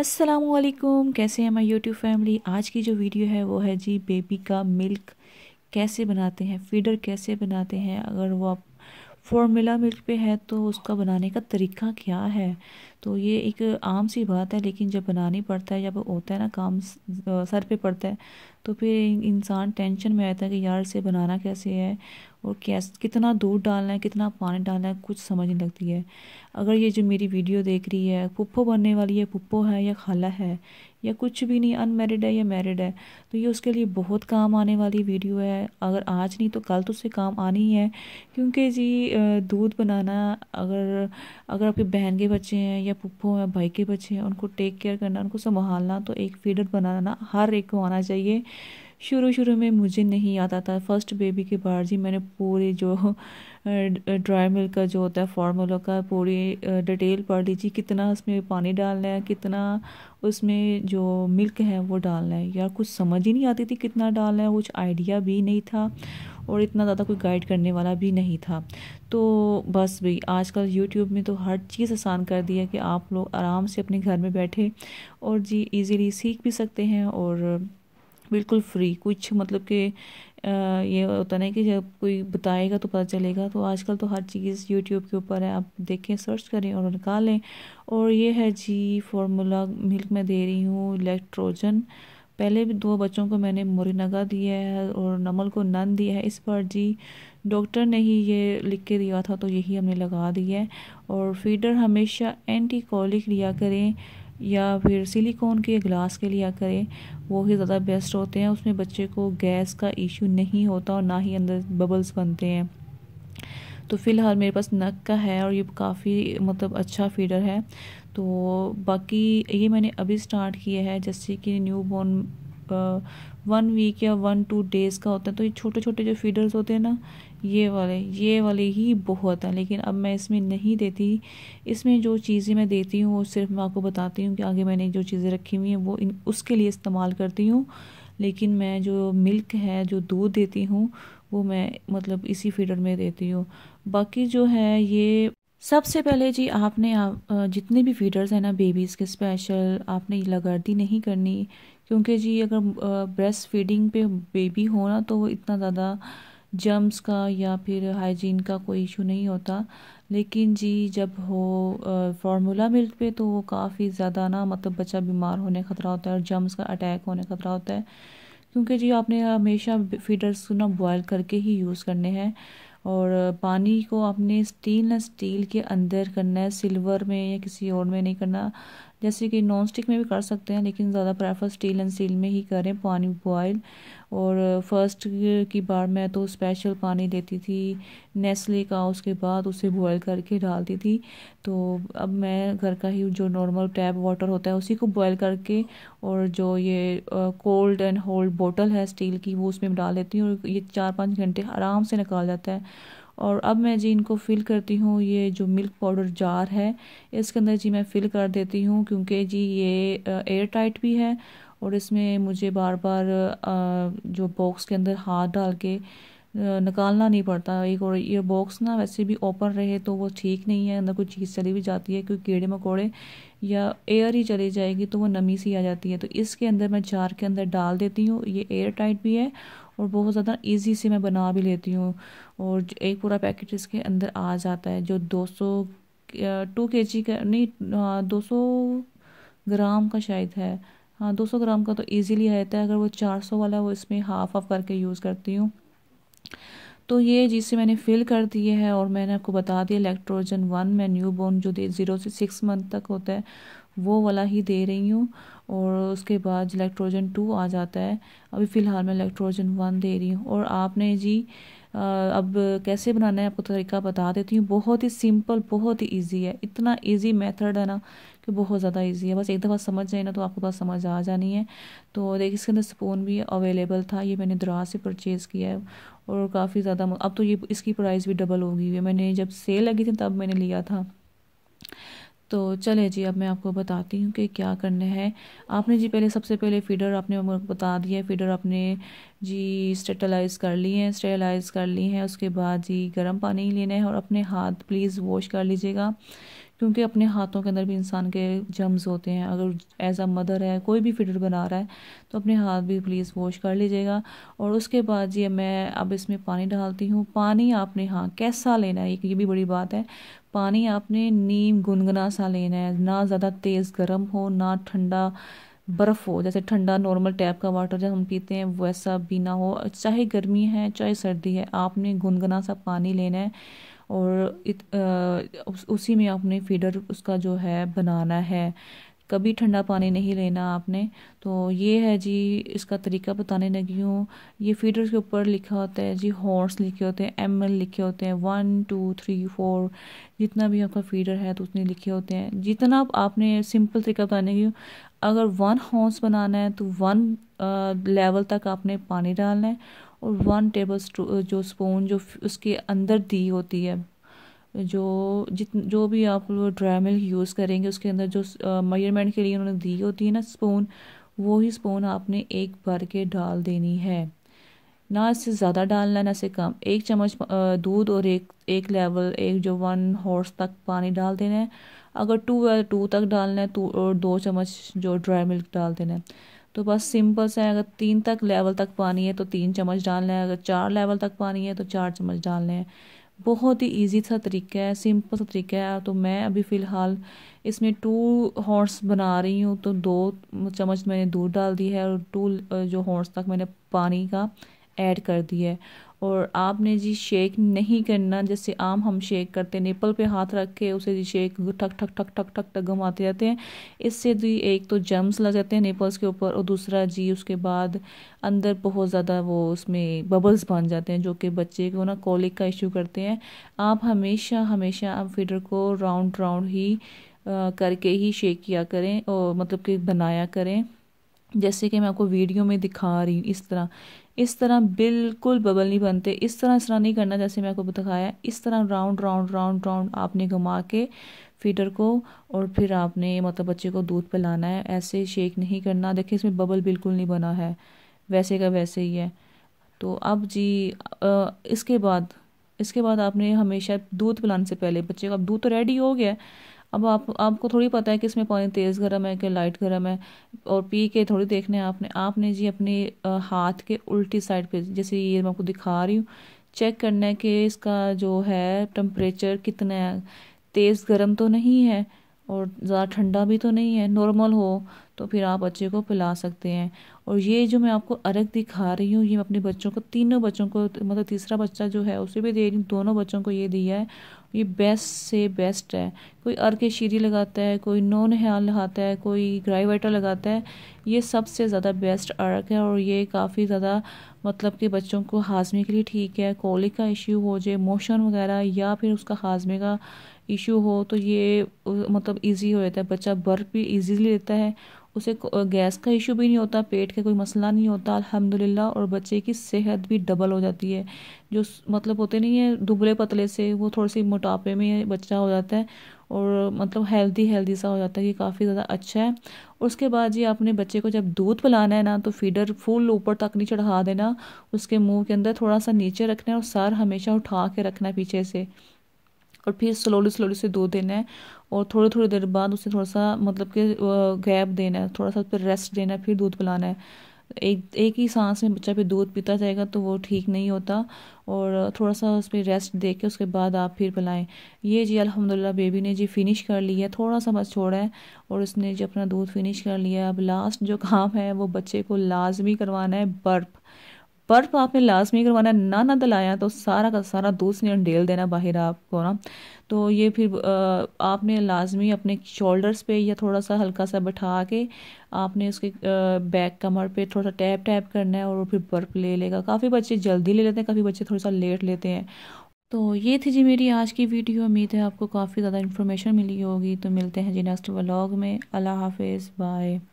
असलम कैसे हैं my YouTube family आज की जो वीडियो है वो है जी बेबी का मिल्क कैसे बनाते हैं फीडर कैसे बनाते हैं अगर वो आप फॉर्मूला मिल्क पे है तो उसका बनाने का तरीका क्या है तो ये एक आम सी बात है लेकिन जब बनानी पड़ता है जब होता है ना काम सर पे पड़ता है तो फिर इंसान टेंशन में रहता है कि यार इसे बनाना कैसे है और कैस कितना दूध डालना है कितना पानी डालना है कुछ समझ नहीं लगती है अगर ये जो मेरी वीडियो देख रही है पुप्पो बनने वाली है पुप्पो है या खाला है या कुछ भी नहीं अनमेरिड है या मैरिड है तो ये उसके लिए बहुत काम आने वाली वीडियो है अगर आज नहीं तो कल तो उससे काम आनी ही है क्योंकि जी दूध बनाना अगर अगर आपके बहन के बच्चे हैं या पुप्पो हैं भाई के बच्चे हैं उनको टेक केयर करना उनको संभालना तो एक फीडर बनाना हर एक को आना चाहिए शुरू शुरू में मुझे नहीं आता था फर्स्ट बेबी के बाहर जी मैंने पूरे जो ड्राई मिल्क का जो होता है फार्मूला का पूरी डिटेल पढ़ लीजिए कितना उसमें पानी डालना है कितना उसमें जो मिल्क है वो डालना है यार कुछ समझ ही नहीं आती थी कितना डालना है कुछ आइडिया भी नहीं था और इतना ज़्यादा कोई गाइड करने वाला भी नहीं था तो बस भाई आजकल यूट्यूब में तो हर चीज़ आसान कर दिया कि आप लोग आराम से अपने घर में बैठे और जी इजीली सीख भी सकते हैं और बिल्कुल फ्री कुछ मतलब कि ये होता नहीं कि जब कोई बताएगा तो पता चलेगा तो आजकल तो हर चीज़ यूट्यूब के ऊपर है आप देखें सर्च करें और निकालें और ये है जी फार्मूला मिल्क में दे रही हूँ इलेक्ट्रोजन पहले भी दो बच्चों को मैंने मुरीनगा दिया है और नमल को नन दिया है इस पर जी डॉक्टर ने ही ये लिख के दिया था तो यही हमने लगा दिया है और फीडर हमेशा एंटी कॉलिक लिया करें या फिर सिलिकॉन के ग्लास के लिया करें वो ही ज़्यादा बेस्ट होते हैं उसमें बच्चे को गैस का इशू नहीं होता और ना ही अंदर बबल्स बनते हैं तो फ़िलहाल मेरे पास नक का है और ये काफ़ी मतलब अच्छा फीडर है तो बाकी ये मैंने अभी स्टार्ट किया है जैसे कि न्यू बॉर्न वन वीक या वन टू डेज़ का होता है तो ये छोटे छोटे जो फीडर्स होते हैं ना ये वाले ये वाले ही बहुत हैं लेकिन अब मैं इसमें नहीं देती इसमें जो चीज़ें मैं देती हूँ वो सिर्फ मैं आपको बताती हूँ कि आगे मैंने जो चीज़ें रखी हुई हैं वो इन उसके लिए इस्तेमाल करती हूँ लेकिन मैं जो मिल्क है जो दूध देती हूँ वो मैं मतलब इसी फीडर में देती हूँ बाकी जो है ये सबसे पहले जी आपने आप जितने भी फीडर्स हैं ना बेबीज़ के स्पेशल आपने ये लगार्दी नहीं करनी क्योंकि जी अगर ब्रेस्ट फीडिंग पे बेबी हो ना तो वो इतना ज़्यादा जम्स का या फिर हाइजीन का कोई इशू नहीं होता लेकिन जी जब हो फार्मूला मिल्क पे तो वो काफ़ी ज़्यादा ना मतलब बच्चा बीमार होने का ख़तरा होता है और जम्स का अटैक होने का ख़तरा होता है क्योंकि जी आपने हमेशा फीडर्स ना बॉयल करके ही यूज़ करने हैं और पानी को आपने स्टेनलेस स्टील के अंदर करना है सिल्वर में या किसी और में नहीं करना जैसे कि नॉन स्टिक में भी कर सकते हैं लेकिन ज़्यादा प्रेफर स्टील एंड स्टील में ही करें पानी बॉयल और फर्स्ट की बार मैं तो स्पेशल पानी देती थी नेस्ले का उसके बाद उसे बॉयल करके डालती थी तो अब मैं घर का ही जो नॉर्मल टैप वाटर होता है उसी को बॉयल करके और जो ये कोल्ड एंड होल्ड बोतल है स्टील की वो उसमें डाल लेती हूँ और ये चार पाँच घंटे आराम से निकाल जाता है और अब मैं जी इनको फ़िल करती हूँ ये जो मिल्क पाउडर जार है इसके अंदर जी मैं फ़िल कर देती हूँ क्योंकि जी ये एयर टाइट भी है और इसमें मुझे बार बार जो बॉक्स के अंदर हाथ डाल के निकालना नहीं पड़ता एक और ये बॉक्स ना वैसे भी ओपन रहे तो वो ठीक नहीं है अंदर कोई चीज़ चली भी जाती है क्योंकि कीड़े मकोड़े या एयर ही चली जाएगी तो वो नमी सी आ जाती है तो इसके अंदर मैं जार के अंदर डाल देती हूँ ये एयर टाइट भी है और बहुत ज़्यादा इजी से मैं बना भी लेती हूँ और एक पूरा पैकेट इसके अंदर आ जाता है जो दो सौ टू के जी का नहीं दो सौ ग्राम का शायद है हाँ दो सौ ग्राम का तो ईजीली रहता है अगर वो चार सौ वाला वो इसमें हाफ ऑफ करके यूज़ करती हूँ तो ये जिसे मैंने फिल कर दिए है और मैंने आपको बता दिया इलेक्ट्रोजन वन मैं न्यू बोर्न जो दे ज़ीरो से सिक्स मंथ तक होता है वो वाला ही दे रही हूँ और उसके बाद इलेक्ट्रोजन टू आ जाता है अभी फ़िलहाल मैं इलेक्ट्रोजन वन दे रही हूँ और आपने जी अब कैसे बनाना है आपको तरीका बता देती हूँ बहुत ही सिंपल बहुत ही ईजी है इतना ईजी मेथड है ना कि बहुत ज़्यादा ईजी है बस एक दफ़ा समझ जाए ना तो आपको पास समझ आ जानी है तो देखिए इसके अंदर स्पून भी अवेलेबल था ये मैंने दराज से परचेज़ किया है और काफ़ी ज़्यादा अब तो ये इसकी प्राइस भी डबल हो गई है मैंने जब सेल लगी थी तब मैंने लिया था तो चले जी अब मैं आपको बताती हूँ कि क्या करना है आपने जी पहले सबसे पहले फीडर आपने बता दिया फीडर आपने जी स्टेटलाइज कर लिए हैं स्टेटलाइज कर ली हैं उसके बाद जी गर्म पानी लेना है और अपने हाथ प्लीज़ वॉश कर लीजिएगा क्योंकि अपने हाथों के अंदर भी इंसान के जम्स होते हैं अगर एज अ मदर है कोई भी फिटर बना रहा है तो अपने हाथ भी प्लीज़ वॉश कर लीजिएगा और उसके बाद ये मैं अब इसमें पानी डालती हूँ पानी आपने हाँ कैसा लेना है ये भी बड़ी बात है पानी आपने नीम गुनगुना सा लेना है ना ज़्यादा तेज़ गर्म हो ना ठंडा बर्फ़ हो जैसे ठंडा नॉर्मल टैप का वाटर जब हम पीते हैं वैसा भी ना हो चाहे गर्मी है चाहे सर्दी है आपने गुनगुना सा पानी लेना है और इत, आ, उस, उसी में आपने फीडर उसका जो है बनाना है कभी ठंडा पानी नहीं लेना आपने तो ये है जी इसका तरीका बताने लगी हूँ ये फीडर के ऊपर लिखा होता है जी हॉर्स लिखे होते हैं एम एल लिखे होते हैं वन टू थ्री फोर जितना भी आपका फीडर है तो उतने लिखे होते हैं जितना आपने सिंपल तरीका बताने की अगर वन हॉर्स बनाना है तो वन लेवल तक आपने पानी डालना है और वन टेबल जो स्पून जो उसके अंदर दी होती है जो जित जो भी आप लोग ड्राई मिल्क यूज़ करेंगे उसके अंदर जो मयरमेंट के लिए उन्होंने दी होती है ना स्पून वो ही स्पून आपने एक भर के डाल देनी है ना इससे ज़्यादा डालना ना इससे कम एक चम्मच दूध और एक एक लेवल एक जो वन हॉर्स तक पानी डाल देना है अगर टू या टू तक डालना है तो और दो चम्मच जो ड्राई मिल्क डाल देना है तो बस सिंपल से अगर तीन तक लेवल तक पानी है तो तीन चम्मच डालना है अगर चार लेवल तक पानी है तो चार चम्मच डालने हैं बहुत ही इजी सा तरीका है सिंपल सा तरीका है तो मैं अभी फ़िलहाल इसमें टू हॉर्स बना रही हूँ तो दो चम्मच मैंने दूध डाल दी है और टू जो हॉर्स तक मैंने पानी का ऐड कर दी है और आपने जी शेक नहीं करना जैसे आम हम शेक करते हैं निपल पे हाथ रख के उसे जी शेक ठक ठक ठक ठक ठक ठक घुमाते जाते हैं इससे जी एक तो जम्स लग जाते हैं निपल्स के ऊपर और दूसरा जी उसके बाद अंदर बहुत ज़्यादा वो उसमें बबल्स बन जाते हैं जो कि बच्चे को ना कॉलिक का इशू करते हैं आप हमेशा हमेशा आप फीडर को राउंड राउंड ही आ, करके ही शेक किया करें और मतलब कि बनाया करें जैसे कि मैं आपको वीडियो में दिखा रही हूँ इस तरह इस तरह बिल्कुल बबल नहीं बनते इस तरह इस तरह नहीं करना जैसे मैं आपको दिखाया इस तरह राउंड राउंड राउंड राउंड आपने घुमा के फीडर को और फिर आपने मतलब बच्चे को दूध पिलाना है ऐसे शेक नहीं करना देखिए इसमें बबल बिल्कुल नहीं बना है वैसे का वैसे ही है तो अब जी आ, इसके बाद इसके बाद आपने हमेशा दूध पिलाने से पहले बच्चे का दूध तो रेडी हो गया है अब आप आपको थोड़ी पता है कि इसमें पानी तेज़ गर्म है कि लाइट गर्म है और पी के थोड़ी देखना है आपने आपने जी अपने हाथ के उल्टी साइड पे जैसे ये मैं आपको दिखा रही हूँ चेक करना है कि इसका जो है टम्परेचर कितना है तेज़ गर्म तो नहीं है और ज़्यादा ठंडा भी तो नहीं है नॉर्मल हो तो फिर आप बच्चे को पिला सकते हैं और ये जो मैं आपको अर्घ दिखा रही हूँ ये मैं अपने बच्चों को तीनों बच्चों को मतलब तीसरा बच्चा जो है उसे भी दे रही हूँ दोनों बच्चों को ये दिया है ये बेस्ट से बेस्ट है कोई अर्घ के शीरी लगाता है कोई नो नहाल लगाता है कोई ग्राई वाइटर लगाता है ये सबसे ज़्यादा बेस्ट अर्क है और ये काफ़ी ज़्यादा मतलब कि बच्चों को हाजमे के लिए ठीक है कोलिक का इश्यू हो जाए मोशन वगैरह या फिर उसका हाजमे का इशू हो तो ये मतलब इजी हो जाता है बच्चा बर्फ भी इजीली लेता है उसे गैस का इशू भी नहीं होता पेट का कोई मसला नहीं होता अल्हम्दुलिल्लाह और बच्चे की सेहत भी डबल हो जाती है जो मतलब होते नहीं है दुबले पतले से वो थोड़े से मोटापे में बच्चा हो जाता है और मतलब हेल्दी हेल्दी सा हो जाता है ये काफ़ी ज़्यादा अच्छा है उसके बाद जी आपने बच्चे को जब दूध पिलाना है ना तो फीडर फुल ऊपर तक नहीं चढ़ा देना उसके मुंह के अंदर थोड़ा सा नीचे रखना है और सर हमेशा उठा के रखना है पीछे से और फिर स्लोली स्लोली से दो देना है और थोड़ी थोड़ी देर बाद उसे थोड़ा सा मतलब कि गैप देना है थोड़ा सा उस पर रेस्ट देना है फिर दूध पिलाना है एक एक ही सांस में बच्चा फिर दूध पीता जाएगा तो वो ठीक नहीं होता और थोड़ा सा उस पर रेस्ट दे के उसके बाद आप फिर पिलाएं ये जी अल्हम्दुलिल्लाह बेबी ने जी फिनिश कर लिया थोड़ा सा बस छोड़ा है और उसने जी अपना दूध फिनिश कर लिया अब लास्ट जो काम है वो बच्चे को लाजमी करवाना है बर्फ़ बर्फ तो आपने लाजमी करवाना ना ना दलाया तो सारा का सारा दूध ने डेल देना बाहर आपको ना तो ये फिर आपने लाजमी अपने शोल्डर्स पे या थोड़ा सा हल्का सा बैठा के आपने उसके बैक कमर पे थोड़ा सा टैप टैप करना है और फिर बर्फ ले लेगा काफ़ी बच्चे जल्दी ले लेते हैं काफ़ी बच्चे थोड़ा सा लेट लेते हैं तो ये थी जी मेरी आज की वीडियो उम्मीद है आपको काफ़ी ज़्यादा इन्फॉर्मेशन मिली होगी तो मिलते हैं जी नेक्स्ट व्लॉग में अल्लाह हाफिज़ बाय